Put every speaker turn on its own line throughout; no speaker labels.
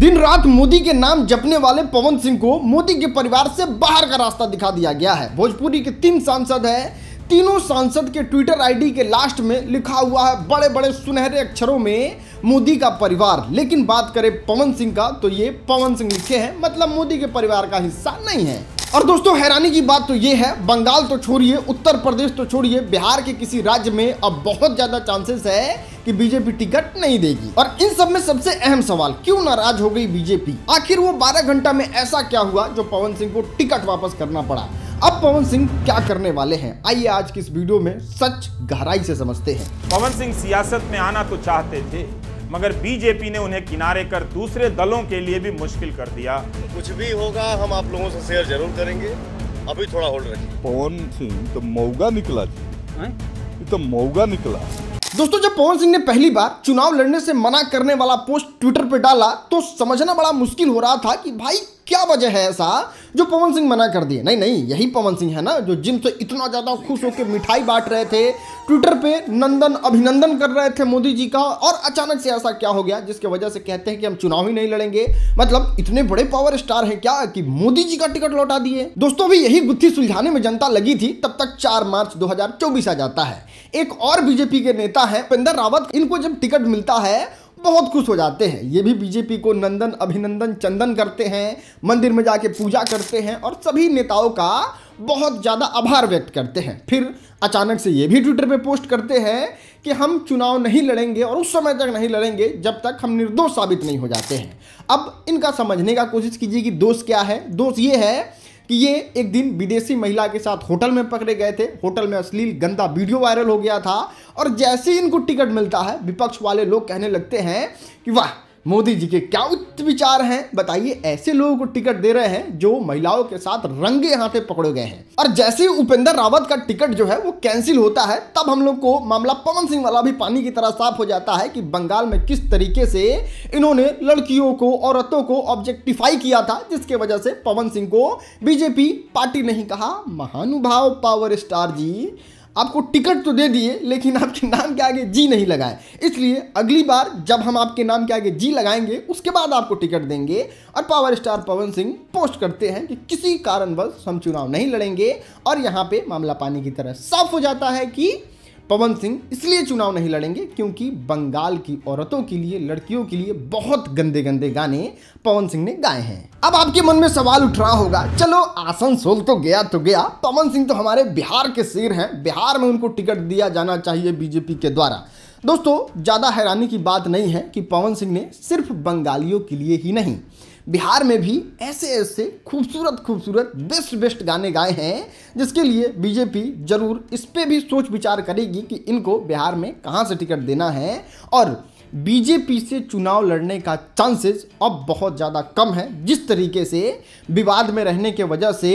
दिन रात मोदी के नाम जपने वाले पवन सिंह को मोदी के परिवार से बाहर का रास्ता दिखा दिया गया है भोजपुरी के तीन सांसद हैं तीनों सांसद के ट्विटर आईडी के लास्ट में लिखा हुआ है बड़े बड़े सुनहरे अक्षरों में मोदी का परिवार लेकिन बात करें पवन सिंह का तो ये पवन सिंह लिखे हैं मतलब मोदी के परिवार का हिस्सा नहीं है और दोस्तों हैरानी की बात तो ये है बंगाल तो छोड़िए उत्तर प्रदेश तो छोड़िए बिहार के किसी राज्य में अब बहुत ज्यादा चांसेस है कि बीजेपी टिकट नहीं देगी और इन सब में सबसे अहम सवाल क्यों नाराज हो गई बीजेपी आखिर वो 12 घंटा में ऐसा क्या हुआ जो पवन सिंह को टिकट वापस करना पड़ा अब पवन सिंह क्या करने वाले हैं आइए आज की इस वीडियो में सच गहराई से समझते हैं पवन सिंह सियासत में आना तो चाहते थे मगर बीजेपी ने उन्हें किनारे कर दूसरे दलों के लिए भी मुश्किल कर दिया कुछ भी होगा हम आप लोगों से शेयर जरूर करेंगे अभी थोड़ा होल्ड रखिए पवन सिंह तो मऊगा निकला जी तो मऊगा निकला दोस्तों जब पवन सिंह ने पहली बार चुनाव लड़ने से मना करने वाला पोस्ट ट्विटर पर डाला तो समझना बड़ा मुश्किल हो रहा था कि भाई क्या वजह है ऐसा जो पवन सिंह मना कर दिए नहीं नहीं यही पवन सिंह है ना जो जिम से इतना ज़्यादा खुश होकर मिठाई बांट रहे थे ट्विटर पे नंदन अभिनंदन कर रहे थे मोदी जी का और अचानक से ऐसा क्या हो गया जिसके वजह से कहते हैं कि हम चुनाव ही नहीं लड़ेंगे मतलब इतने बड़े पावर स्टार हैं क्या कि मोदी जी का टिकट लौटा दिए दोस्तों भी यही गुत्थी सुलझाने में जनता लगी थी तब तक चार मार्च दो आ जाता है एक और बीजेपी के नेता है उपेंद्र रावत इनको जब टिकट मिलता है बहुत खुश हो जाते हैं ये भी बीजेपी को नंदन अभिनंदन चंदन करते हैं मंदिर में जाके पूजा करते हैं और सभी नेताओं का बहुत ज़्यादा आभार व्यक्त करते हैं फिर अचानक से ये भी ट्विटर पे पोस्ट करते हैं कि हम चुनाव नहीं लड़ेंगे और उस समय तक नहीं लड़ेंगे जब तक हम निर्दोष साबित नहीं हो जाते हैं अब इनका समझने का कोशिश कीजिए कि दोष क्या है दोष ये है कि ये एक दिन विदेशी महिला के साथ होटल में पकड़े गए थे होटल में अश्लील गंदा वीडियो वायरल हो गया था और जैसे ही इनको टिकट मिलता है विपक्ष वाले लोग कहने लगते हैं कि वाह मोदी जी के क्या विचार हैं बताइए ऐसे लोगों को टिकट दे रहे हैं जो महिलाओं के साथ रंगे हाथे पकड़े गए हैं और जैसे ही उपेंद्र रावत का टिकट जो है वो कैंसिल होता है तब हम लोग को मामला पवन सिंह वाला भी पानी की तरह साफ हो जाता है कि बंगाल में किस तरीके से इन्होंने लड़कियों को औरतों को ऑब्जेक्टिफाई किया था जिसके वजह से पवन सिंह को बीजेपी पार्टी नहीं कहा महानुभाव पावर स्टार जी आपको टिकट तो दे दिए लेकिन आपके नाम के आगे जी नहीं लगाए इसलिए अगली बार जब हम आपके नाम के आगे जी लगाएंगे उसके बाद आपको टिकट देंगे और power star Pawan Singh post करते हैं कि किसी कारणवश हम चुनाव नहीं लड़ेंगे और यहाँ पे मामला पानी की तरह साफ हो जाता है कि पवन सिंह इसलिए चुनाव नहीं लड़ेंगे क्योंकि बंगाल की औरतों के लिए लड़कियों के लिए बहुत गंदे गंदे गाने पवन सिंह ने गाए हैं अब आपके मन में सवाल उठ रहा होगा चलो आसनसोल तो गया तो गया पवन सिंह तो हमारे बिहार के शेर हैं बिहार में उनको टिकट दिया जाना चाहिए बीजेपी के द्वारा दोस्तों ज़्यादा हैरानी की बात नहीं है कि पवन सिंह ने सिर्फ बंगालियों के लिए ही नहीं बिहार में भी ऐसे ऐसे खूबसूरत खूबसूरत बेस्ट बेस्ट गाने गाए हैं जिसके लिए बीजेपी जरूर इस पर भी सोच विचार करेगी कि इनको बिहार में कहाँ से टिकट देना है और बीजेपी से चुनाव लड़ने का चांसेस अब बहुत ज़्यादा कम है जिस तरीके से विवाद में रहने के वजह से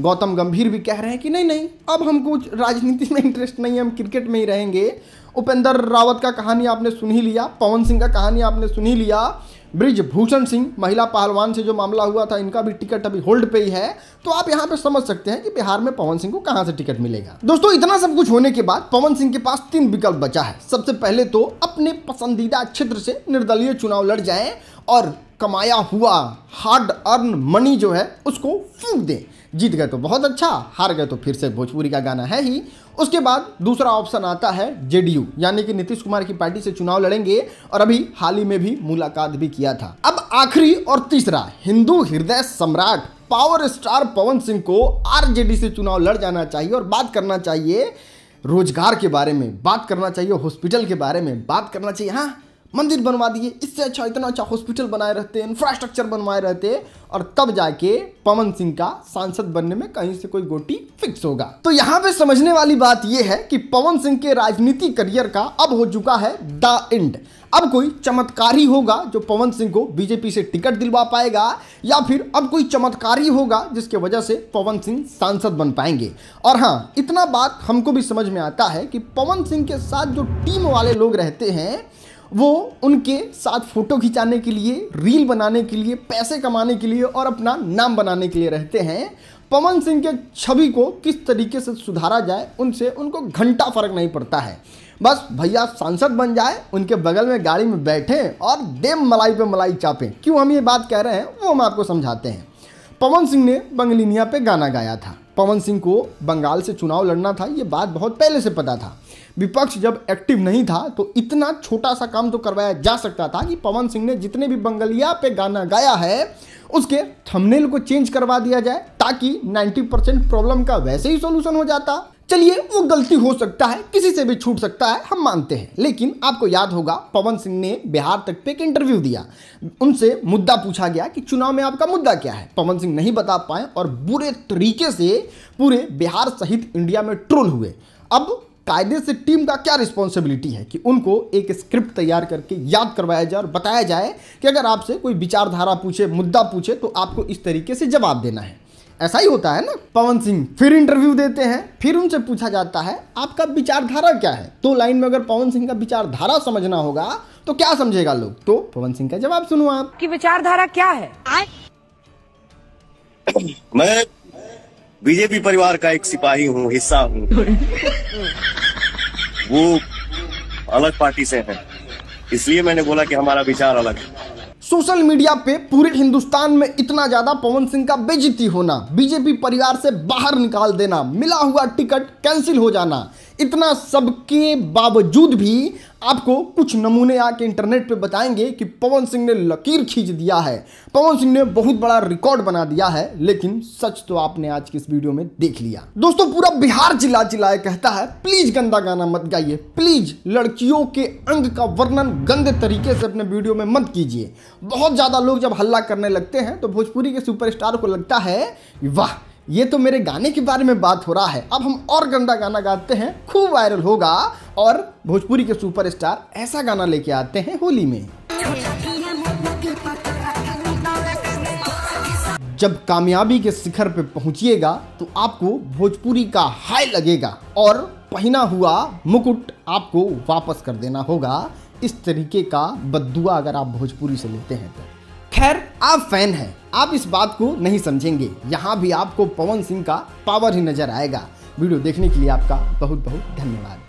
गौतम गंभीर भी कह रहे हैं कि नहीं नहीं अब हमको राजनीति में इंटरेस्ट नहीं है हम क्रिकेट में ही रहेंगे उपेंद्र रावत का कहानी आपने सुन ही लिया पवन सिंह का कहानी आपने सुन ही लिया ब्रिजभूषण सिंह महिला पहलवान से जो मामला हुआ था इनका भी टिकट अभी होल्ड पे ही है तो आप यहाँ पे समझ सकते हैं कि बिहार में पवन सिंह को कहाँ से टिकट मिलेगा दोस्तों इतना सब कुछ होने के बाद पवन सिंह के पास तीन विकल्प बचा है सबसे पहले तो अपने पसंदीदा क्षेत्र से निर्दलीय चुनाव लड़ जाए और कमाया हुआ हार्ड अर्न मनी जो है उसको फूक दें जीत गए तो बहुत अच्छा हार गए तो फिर से भोजपुरी का गाना है ही उसके बाद दूसरा ऑप्शन आता है जेडीयू यानी कि नीतीश कुमार की पार्टी से चुनाव लड़ेंगे और अभी हाल ही में भी मुलाकात भी किया था अब आखिरी और तीसरा हिंदू हृदय सम्राट पावर स्टार पवन सिंह को आरजेडी से चुनाव लड़ जाना चाहिए और बात करना चाहिए रोजगार के बारे में बात करना चाहिए हॉस्पिटल के बारे में बात करना चाहिए हाँ मंदिर बनवा दिए इससे अच्छा इतना अच्छा हॉस्पिटल बनाए रहते हैं इंफ्रास्ट्रक्चर बनवाए रहते हैं और तब जाके पवन सिंह का सांसद बनने में कहीं से कोई गोटी फिक्स होगा तो यहाँ पे समझने वाली बात यह है कि पवन सिंह के राजनीति करियर का अब हो चुका है द एंड अब कोई चमत्कारी होगा जो पवन सिंह को बीजेपी से टिकट दिलवा पाएगा या फिर अब कोई चमत्कारी होगा जिसके वजह से पवन सिंह सांसद बन पाएंगे और हाँ इतना बात हमको भी समझ में आता है कि पवन सिंह के साथ जो टीम वाले लोग रहते हैं वो उनके साथ फ़ोटो खिंचाने के लिए रील बनाने के लिए पैसे कमाने के लिए और अपना नाम बनाने के लिए रहते हैं पवन सिंह के छवि को किस तरीके से सुधारा जाए उनसे उनको घंटा फर्क नहीं पड़ता है बस भैया सांसद बन जाए उनके बगल में गाड़ी में बैठें और डेम मलाई पे मलाई चापें क्यों हम ये बात कह रहे हैं वो हम आपको समझाते हैं पवन सिंह ने बंगलिनिया पे गाना गाया था पवन सिंह को बंगाल से चुनाव लड़ना था ये बात बहुत पहले से पता था विपक्ष जब एक्टिव नहीं था तो इतना छोटा सा काम तो करवाया जा सकता था कि पवन सिंह ने जितने भी बंगलिया पे गाना गाया है उसके थंबनेल को चेंज करवा दिया जाए ताकि 90 परसेंट प्रॉब्लम का वैसे ही सॉल्यूशन हो जाता चलिए वो गलती हो सकता है किसी से भी छूट सकता है हम मानते हैं लेकिन आपको याद होगा पवन सिंह ने बिहार तक पे एक इंटरव्यू दिया उनसे मुद्दा पूछा गया कि चुनाव में आपका मुद्दा क्या है पवन सिंह नहीं बता पाए और बुरे तरीके से पूरे बिहार सहित इंडिया में ट्रोल हुए अब कायदे से टीम का क्या रिस्पॉन्सिबिलिटी है कि उनको एक स्क्रिप्ट तैयार करके याद करवाया जाए और बताया जाए कि अगर आपसे कोई विचारधारा पूछे मुद्दा पूछे तो आपको इस तरीके से जवाब देना है ऐसा ही होता है ना पवन सिंह फिर इंटरव्यू देते हैं फिर उनसे पूछा जाता है आपका विचारधारा क्या है तो लाइन में अगर पवन सिंह का विचारधारा समझना होगा तो क्या समझेगा लोग तो पवन सिंह का जवाब सुनो आप की विचारधारा क्या है आए? मैं बीजेपी परिवार का एक सिपाही हूँ हिस्सा हूँ वो अलग पार्टी से है इसलिए मैंने बोला कि हमारा विचार अलग है सोशल मीडिया पे पूरे हिंदुस्तान में इतना ज़्यादा पवन सिंह का बेजती होना बीजेपी परिवार से बाहर निकाल देना मिला हुआ टिकट कैंसिल हो जाना इतना सब के बावजूद भी आपको कुछ नमूने आके इंटरनेट पे बताएंगे कि पवन सिंह ने लकीर खींच दिया है पवन सिंह ने बहुत बड़ा रिकॉर्ड बना दिया है लेकिन सच तो आपने आज की इस वीडियो में देख लिया दोस्तों पूरा बिहार चिल्ला चिल्लाए कहता है प्लीज गंदा गाना मत गाइए प्लीज लड़कियों के अंग का वर्णन गंदे तरीके से अपने वीडियो में मत कीजिए बहुत ज्यादा लोग जब हल्ला करने लगते हैं तो भोजपुरी के सुपर को लगता है वाह ये तो मेरे गाने के बारे में बात हो रहा है अब हम और गंदा गाना गाते हैं खूब वायरल होगा और भोजपुरी के सुपरस्टार ऐसा गाना लेके आते हैं होली में जब कामयाबी के शिखर पे पहुंचिएगा तो आपको भोजपुरी का हाई लगेगा और पहना हुआ मुकुट आपको वापस कर देना होगा इस तरीके का बदुआ अगर आप भोजपुरी से लेते हैं तो आप फैन हैं आप इस बात को नहीं समझेंगे यहाँ भी आपको पवन सिंह का पावर ही नजर आएगा वीडियो देखने के लिए आपका बहुत बहुत धन्यवाद